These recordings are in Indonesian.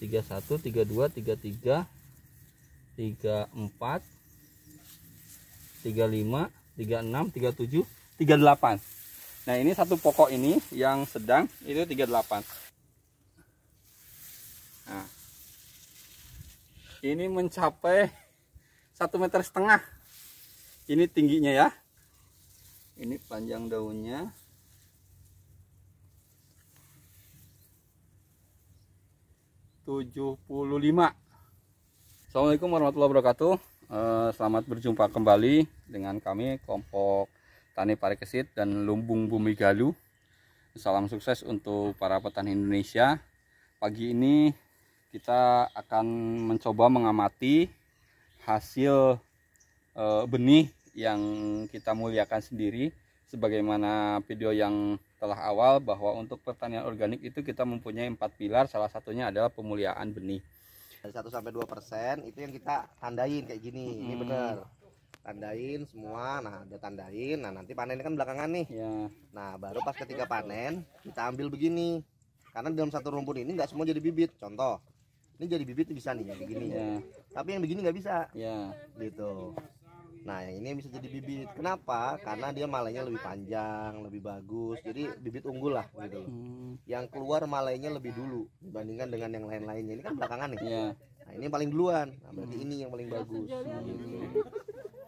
31 32 33 34 35 36 37 38 nah ini satu pokok ini yang sedang itu 38 nah ini mencapai satu meter setengah ini tingginya ya ini panjang daunnya 75 Assalamualaikum warahmatullahi wabarakatuh eh, Selamat berjumpa kembali dengan kami kelompok Tani Parikesit dan Lumbung Bumi Galu Salam sukses untuk para petani Indonesia Pagi ini kita akan mencoba mengamati hasil eh, benih yang kita muliakan sendiri sebagaimana video yang telah awal bahwa untuk pertanian organik itu kita mempunyai empat pilar salah satunya adalah pemuliaan benih dari 1 sampai 2 persen itu yang kita tandain kayak gini hmm. ini bener tandain semua nah ada tandain nah nanti panennya kan belakangan nih ya. nah baru pas ketika panen kita ambil begini karena dalam satu rumpun ini nggak semua jadi bibit contoh ini jadi bibit bisa nih yang begini ya. tapi yang begini nggak bisa ya. gitu Nah, yang ini bisa jadi bibit. Kenapa? Karena dia malainya lebih panjang, lebih bagus. Jadi bibit unggul lah gitu. Hmm. Yang keluar malainya lebih dulu dibandingkan dengan yang lain-lainnya. Ini kan belakangan nih. Yeah. Nah, ini yang paling duluan. Nah, berarti hmm. ini yang paling bagus. Hmm.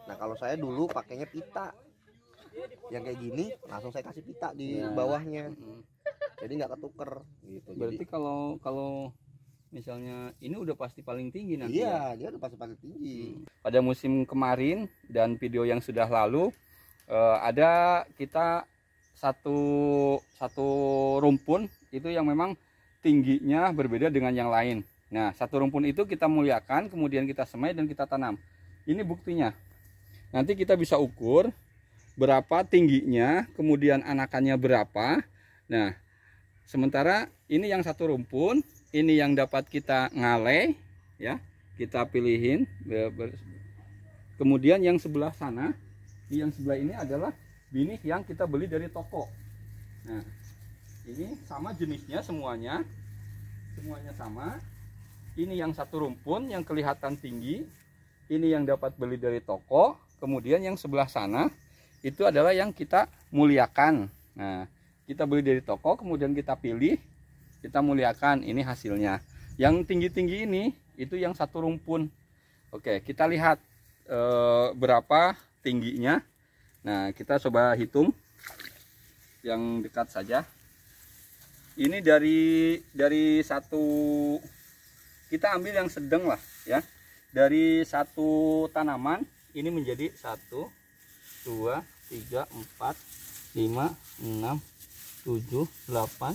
Nah, kalau saya dulu pakainya pita. Yang kayak gini langsung saya kasih pita di yeah. bawahnya. Hmm. Jadi nggak ketuker gitu. Berarti kalau kalau misalnya ini udah pasti paling tinggi nanti iya ya? dia udah pasti paling tinggi hmm. pada musim kemarin dan video yang sudah lalu uh, ada kita satu satu rumpun itu yang memang tingginya berbeda dengan yang lain nah satu rumpun itu kita muliakan kemudian kita semai dan kita tanam ini buktinya nanti kita bisa ukur berapa tingginya kemudian anakannya berapa nah sementara ini yang satu rumpun ini yang dapat kita ngale ya kita pilihin kemudian yang sebelah sana yang sebelah ini adalah bini yang kita beli dari toko nah ini sama jenisnya semuanya semuanya sama ini yang satu rumpun yang kelihatan tinggi ini yang dapat beli dari toko kemudian yang sebelah sana itu adalah yang kita muliakan nah kita beli dari toko kemudian kita pilih kita muliakan ini hasilnya yang tinggi-tinggi ini itu yang satu rumpun oke kita lihat e, berapa tingginya nah kita coba hitung yang dekat saja ini dari dari satu kita ambil yang sedang lah ya dari satu tanaman ini menjadi satu dua tiga empat lima enam tujuh delapan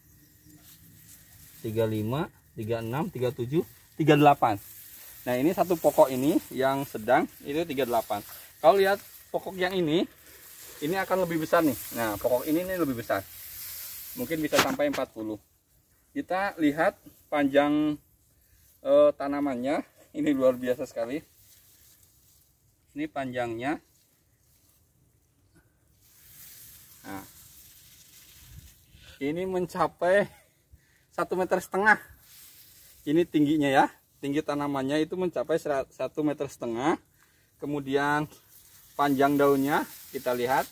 35, 36, 37, 38. Nah, ini satu pokok ini yang sedang itu 38. Kalau lihat pokok yang ini, ini akan lebih besar nih. Nah, pokok ini nih lebih besar. Mungkin bisa sampai 40. Kita lihat panjang eh, tanamannya. Ini luar biasa sekali. Ini panjangnya. Nah, ini mencapai satu meter setengah ini tingginya ya tinggi tanamannya itu mencapai satu meter setengah kemudian panjang daunnya kita lihat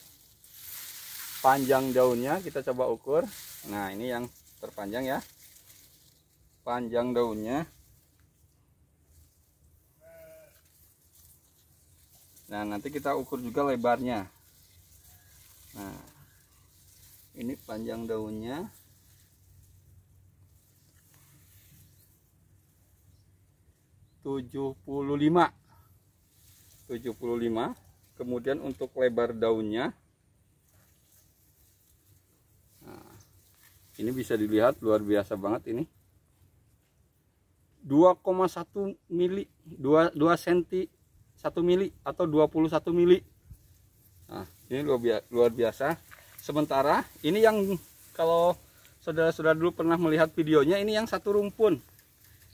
panjang daunnya kita coba ukur nah ini yang terpanjang ya panjang daunnya nah nanti kita ukur juga lebarnya nah ini panjang daunnya 75 75 kemudian untuk lebar daunnya nah, ini bisa dilihat luar biasa banget ini 2,1 mili 2, 2 cm 1 mili atau 21 mili nah, ini luar biasa sementara ini yang kalau saudara-saudara dulu pernah melihat videonya ini yang satu rumpun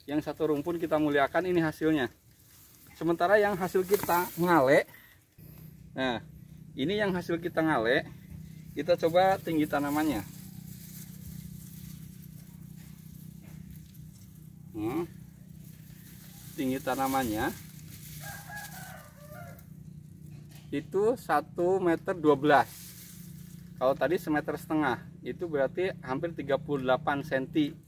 yang satu rumpun kita muliakan ini hasilnya sementara yang hasil kita ngale nah ini yang hasil kita ngale kita coba tinggi tanamannya hmm. tinggi tanamannya itu 1 meter 12 kalau tadi semeter setengah itu berarti hampir 38 cm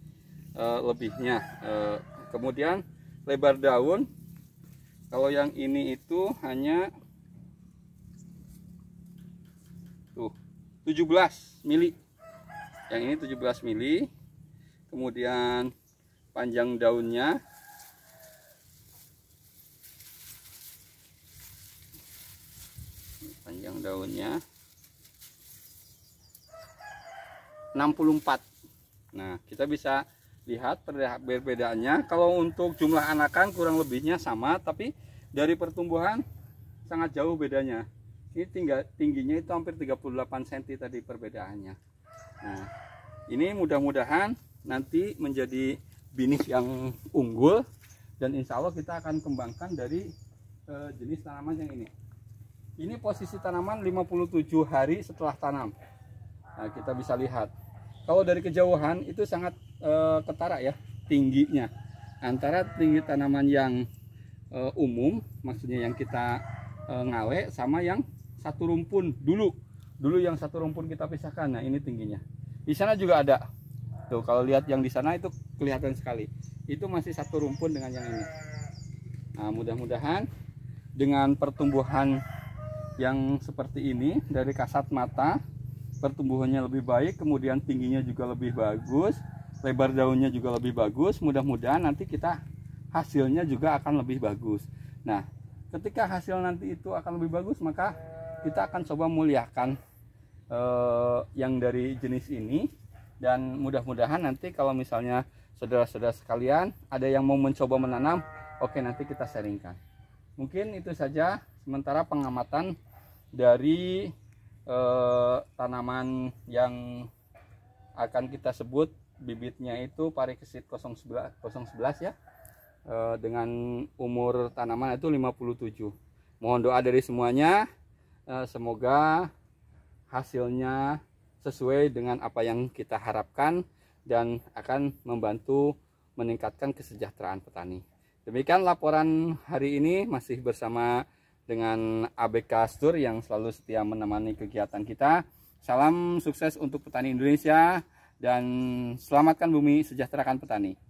uh, lebihnya uh, kemudian lebar daun kalau yang ini itu hanya tuh 17 mili yang ini 17 mili kemudian panjang daunnya panjang daunnya 64 nah kita bisa lihat perbedaannya kalau untuk jumlah anakan kurang lebihnya sama tapi dari pertumbuhan sangat jauh bedanya ini tinggal tingginya itu hampir 38 cm tadi perbedaannya nah ini mudah-mudahan nanti menjadi binih yang unggul dan insya Allah kita akan kembangkan dari e, jenis tanaman yang ini ini posisi tanaman 57 hari setelah tanam nah, kita bisa lihat kalau dari kejauhan itu sangat eh, ketara ya tingginya antara tinggi tanaman yang eh, umum maksudnya yang kita eh, ngawe sama yang satu rumpun dulu dulu yang satu rumpun kita pisahkan nah ini tingginya di sana juga ada tuh kalau lihat yang di sana itu kelihatan sekali itu masih satu rumpun dengan yang ini nah mudah-mudahan dengan pertumbuhan yang seperti ini dari kasat mata pertumbuhannya lebih baik kemudian tingginya juga lebih bagus lebar daunnya juga lebih bagus mudah-mudahan nanti kita hasilnya juga akan lebih bagus nah ketika hasil nanti itu akan lebih bagus maka kita akan coba muliakan eh, yang dari jenis ini dan mudah-mudahan nanti kalau misalnya saudara-saudara sekalian ada yang mau mencoba menanam oke nanti kita sharingkan mungkin itu saja sementara pengamatan dari eh, tanaman yang akan kita sebut bibitnya itu parikesit 011 011 ya e, dengan umur tanaman itu 57 mohon doa dari semuanya e, semoga hasilnya sesuai dengan apa yang kita harapkan dan akan membantu meningkatkan kesejahteraan petani demikian laporan hari ini masih bersama dengan ABK Astur yang selalu setia menemani kegiatan kita salam sukses untuk petani Indonesia dan selamatkan bumi, sejahterakan petani.